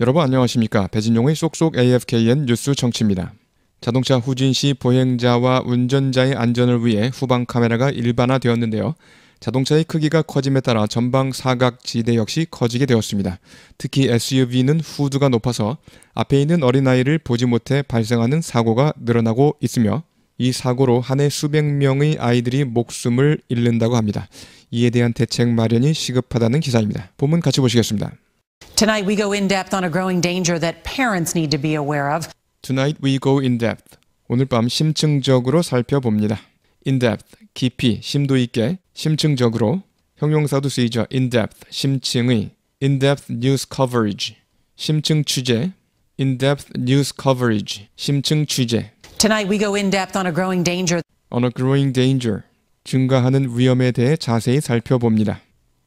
여러분 안녕하십니까. 배진용의 쏙쏙 AFKN 뉴스 정치입니다. 자동차 후진 시 보행자와 운전자의 안전을 위해 후방 카메라가 일반화되었는데요. 자동차의 크기가 커짐에 따라 전방 사각지대 역시 커지게 되었습니다. 특히 SUV는 후드가 높아서 앞에 있는 어린아이를 보지 못해 발생하는 사고가 늘어나고 있으며 이 사고로 한 해 수백 명의 아이들이 목숨을 잃는다고 합니다. 이에 대한 대책 마련이 시급하다는 기사입니다. 본문 같이 보시겠습니다. Tonight we go in depth on a growing danger that parents need to be aware of. Tonight we go in depth. 오늘 밤 심층적으로 살펴봅니다. in depth 깊이 심도 있게 심층적으로 형용사도 쓰이죠. in depth 심층의 in depth news coverage 심층 취재 in depth news coverage 심층 취재 Tonight we go in depth on a growing danger on a growing danger 증가하는 위험에 대해 자세히 살펴봅니다.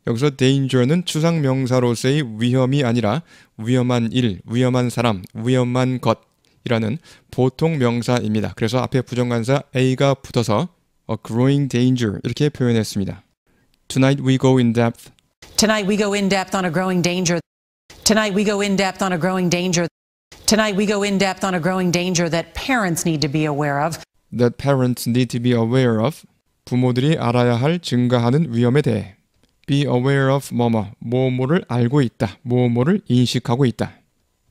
여기서 danger는 추상 명사로서의 위험이 아니라 위험한 일, 위험한 사람, 위험한 것이라는 보통 명사입니다. 그래서 앞에 부정관사 a가 붙어서 a growing danger 이렇게 표현했습니다. Tonight we go in depth. Tonight we go in depth on a growing danger. Tonight we go in depth on a growing danger. Tonight we go in depth on a growing danger that parents need to be aware of. That parents need to be aware of. 부모들이 알아야 할 증가하는 위험에 대해. be aware of 뭐뭐 뭐뭐를 알고 있다 뭐뭐를 인식하고 있다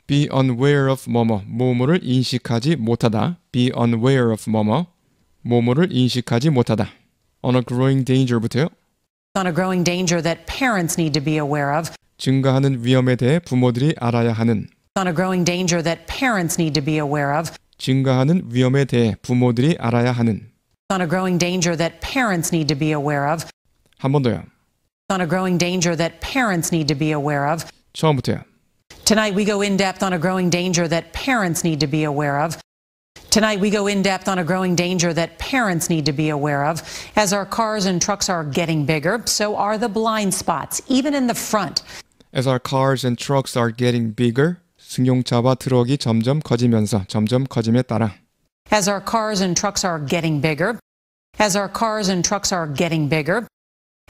be unaware of 뭐뭐 뭐뭐를 인식하지 못하다 be unaware of 뭐뭐 뭐뭐를 인식하지 못하다 on a growing danger부터요 on a growing danger that parents need to be aware of 증가하는 위험에 대해 부모들이 알아야 하는 on a growing danger that parents need to be aware of 증가하는 위험에 대해 부모들이 알아야 하는 on a growing danger that parents need to be aware of 한 번 더요 on a growing danger that parents need to be aware of. 처음부터요. Tonight we go in depth on a growing danger that parents need to be aware of. Tonight we go in depth on a growing danger that parents need to be aware of. As our cars and trucks are getting bigger, so are the blind spots, even in the front. As our cars and trucks are getting bigger, 승용차와 트럭이 점점 커지면서 점점 커짐에 따라 As our cars and trucks are getting bigger, as our cars and trucks are getting bigger,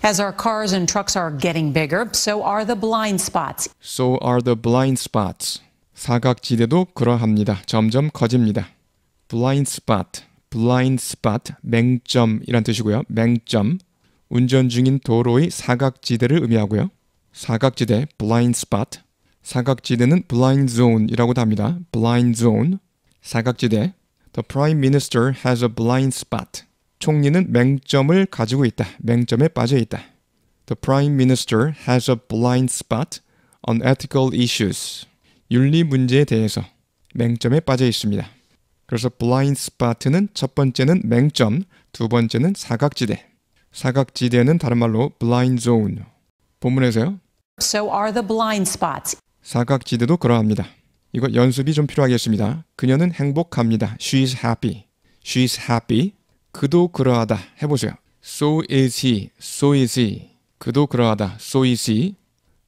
As our cars and trucks are getting bigger, so are the blind spots. So are the blind spots. 사각지대도 그러합니다. 점점 커집니다. blind spot, blind spot, 맹점이란 뜻이고요. 맹점. 운전 중인 도로의 사각지대를 의미하고요. 사각지대, blind spot. 사각지대는 blind zone이라고도 합니다. blind zone. 사각지대. The prime minister has a blind spot. 총리는 맹점을 가지고 있다. 맹점에 빠져 있다. The Prime Minister has a blind spot on ethical issues. 윤리 문제에 대해서 맹점에 빠져 있습니다. 그래서 blind spot는 첫 번째는 맹점, 두 번째는 사각지대. 사각지대는 다른 말로 blind zone. 본문에서요. So are the blind spots. 사각지대도 그러합니다. 이거 연습이 좀 필요하겠습니다. 그녀는 행복합니다. She's happy. She's happy. 그도 그러하다 해보세요. So is he. So is he. 그도 그러하다. So is he.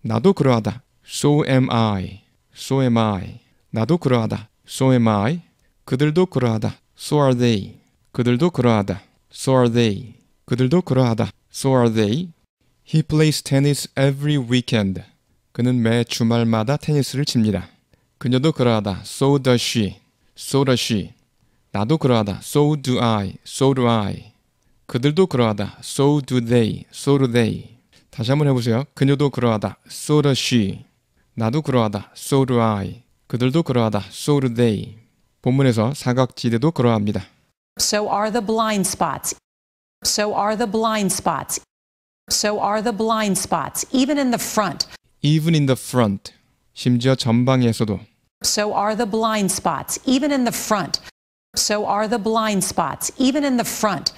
나도 그러하다. So am I. So am I. 나도 그러하다. So am I. 그들도 그러하다. So are they. 그들도 그러하다. So are they. 그들도 그러하다. So are they. He plays tennis every weekend. 그는 매 주말마다 테니스를 칩니다. 그녀도 그러하다. So does she. So does she. 나도 그러하다. So do I. So do I. 그들도 그러하다. So do they. So do they. 다시 한번 해보세요. 그녀도 그러하다. So does she. 나도 그러하다. So do I. 그들도 그러하다. So do they. 본문에서 사각지대도 그러합니다. So are the blind spots. So are the blind spots. So are the blind spots. Even in the front. Even in the front. 심지어 전방에서도. So are the blind spots. Even in the front. So are the blind spots, even in the front.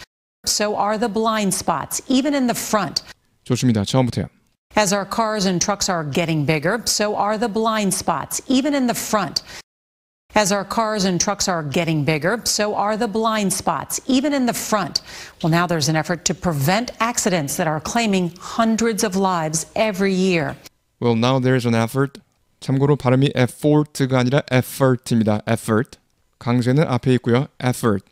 So are the blind spots, even in the front. 좋습니다. 처음부터요. As our cars and trucks are getting bigger, so are the blind spots, even in the front. As our cars and trucks are getting bigger, so are the blind spots, even in the front. Well, now there's an effort to prevent accidents that are claiming hundreds of lives every year. Well, now there's an effort. 참고로 발음이 effort가 아니라 effort입니다. effort. 강세는 앞에 있고요. effort.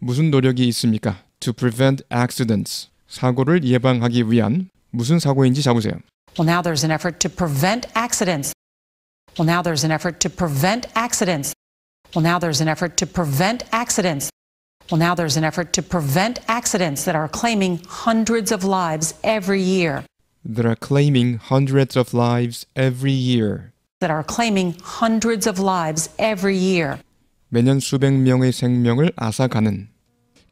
무슨 노력이 있습니까? to prevent accidents. 사고를 예방하기 위한 무슨 사고인지 잡으세요. Well, now there's an effort to prevent accidents. Well, now there's an effort to prevent accidents. Well, now there's an effort to prevent accidents. Well, now there's an effort to prevent accidents that are claiming hundreds of lives every year. That are claiming hundreds of lives every year. That are claiming hundreds of lives every year. 매년 수백 명의 생명을 앗아가는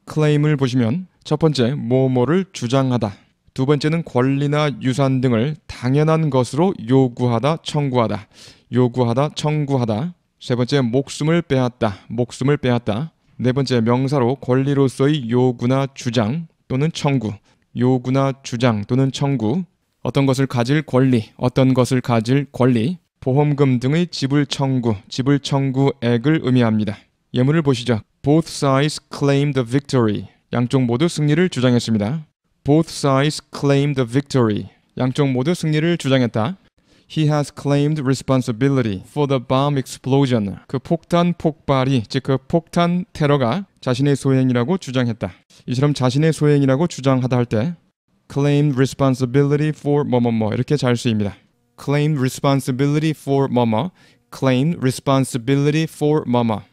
클레임을 보시면 첫 번째 뭐뭐를 주장하다 두 번째는 권리나 유산 등을 당연한 것으로 요구하다 청구하다 요구하다 청구하다 세 번째 목숨을 빼앗다 목숨을 빼앗다 네 번째 명사로 권리로서의 요구나 주장 또는 청구 요구나 주장 또는 청구 어떤 것을 가질 권리 어떤 것을 가질 권리 보험금 등의 지불 청구, 지불 청구액을 의미합니다. 예문을 보시죠. Both sides claim the victory. 양쪽 모두 승리를 주장했습니다. Both sides claim the victory. 양쪽 모두 승리를 주장했다. He has claimed responsibility for the bomb explosion. 그 폭탄 폭발이, 즉 그 폭탄 테러가 자신의 소행이라고 주장했다. 이처럼 자신의 소행이라고 주장하다 할 때 claimed responsibility for 뭐뭐뭐 이렇게 잘 쓰입니다. claim responsibility for 뭐뭐 claim responsibility for 뭐뭐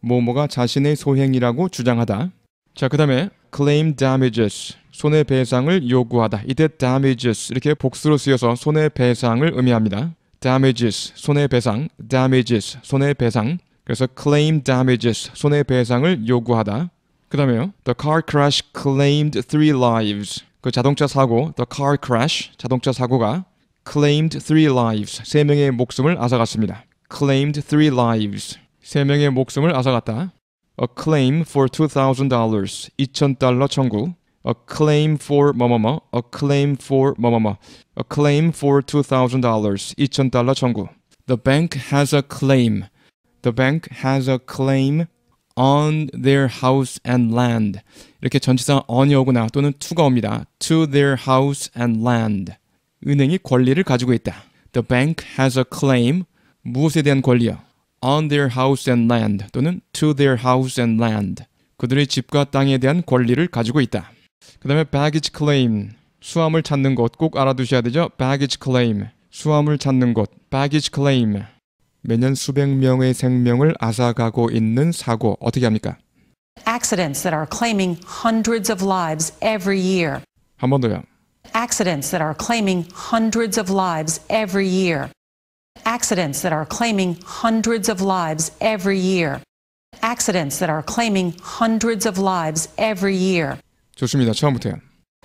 뭐뭐가 자신의 소행이라고 주장하다. 자, 그다음에 claim damages 손해 배상을 요구하다. 이때 damages 이렇게 복수로 쓰여서 손해 배상을 의미합니다. damages 손해 배상, damages 손해 배상. 그래서 claim damages 손해 배상을 요구하다. 그다음에요. The car crash claimed three lives. 그 자동차 사고, the car crash 자동차 사고가 claimed three lives. 세 명의 목숨을 앗아갔습니다. claimed three lives. 세 명의 목숨을 앗아갔다. a claim for $2,000. 2,000달러 청구. a claim for 뭐뭐뭐, a claim for 뭐뭐뭐, a claim for $2,000, 2,000달러 청구. The bank has a claim. The bank has a claim on their house and land. 이렇게 전치사 on이 오거나 또는 to가 옵니다. To their house and land. 은행이 권리를 가지고 있다. The bank has a claim. 무엇에 대한 권리요? On their house and land 또는 to their house and land. 그들의 집과 땅에 대한 권리를 가지고 있다. 그 다음에 baggage claim. 수화물 찾는 곳 꼭 알아두셔야 되죠. baggage claim. 수화물 찾는 곳 baggage claim. 매년 수백 명의 생명을 앗아가고 있는 사고 어떻게 합니까? Accidents that are claiming hundreds of lives every year. 한 번 더요. Accidents that are claiming hundreds of lives every year. Accidents that are claiming hundreds of lives every year. Accidents that are claiming hundreds of lives every year. 좋습니다. 처음부터요.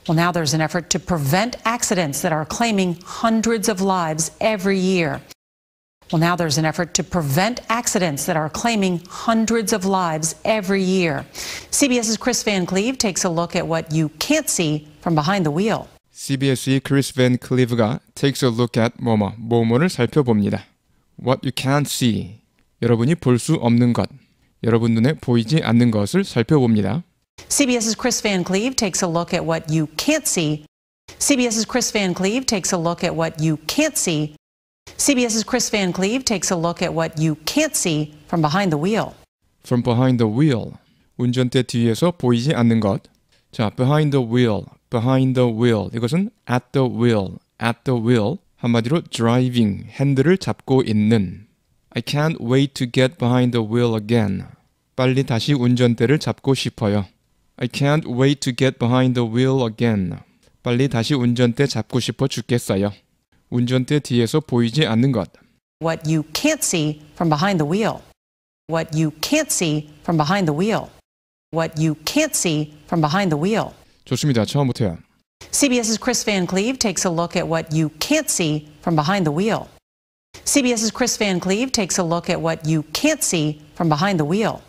Well, now there's an effort to prevent accidents that are claiming hundreds of lives every year. Well, now there's an effort to prevent accidents that are claiming hundreds of lives every year. CBS's Chris Van Cleve takes a look at what you can't see from behind the wheel. CBS의 Chris Van Cleve가 takes a look at 뭐뭐 뭐뭐를 살펴봅니다. What you can't see 여러분이 볼 수 없는 것 여러분 눈에 보이지 않는 것을 살펴봅니다. CBS's Chris Van Cleve takes a look at what you can't see. CBS's Chris Van Cleve takes a look at what you can't see. CBS's Chris Van Cleve takes a look at what you can't see from behind the wheel. From behind the wheel. 운전대 뒤에서 보이지 않는 것. 자, behind the wheel. behind the wheel. 이것은 at the wheel, at the wheel. 한마디로 driving, 핸들을 잡고 있는. I can't wait to get behind the wheel again. 빨리 다시 운전대를 잡고 싶어요. I can't wait to get behind the wheel again. 빨리 다시 운전대 잡고 싶어 죽겠어요. 운전대 뒤에서 보이지 않는 것. What you can't see from behind the wheel. What you can't see from behind the wheel. What you can't see from behind the wheel. 좋습니다. CBS's Chris Van Cleve takes a look at what you can't see from behind the wheel. CBS's Chris Van Cleve takes a look at what you can't see from behind the wheel.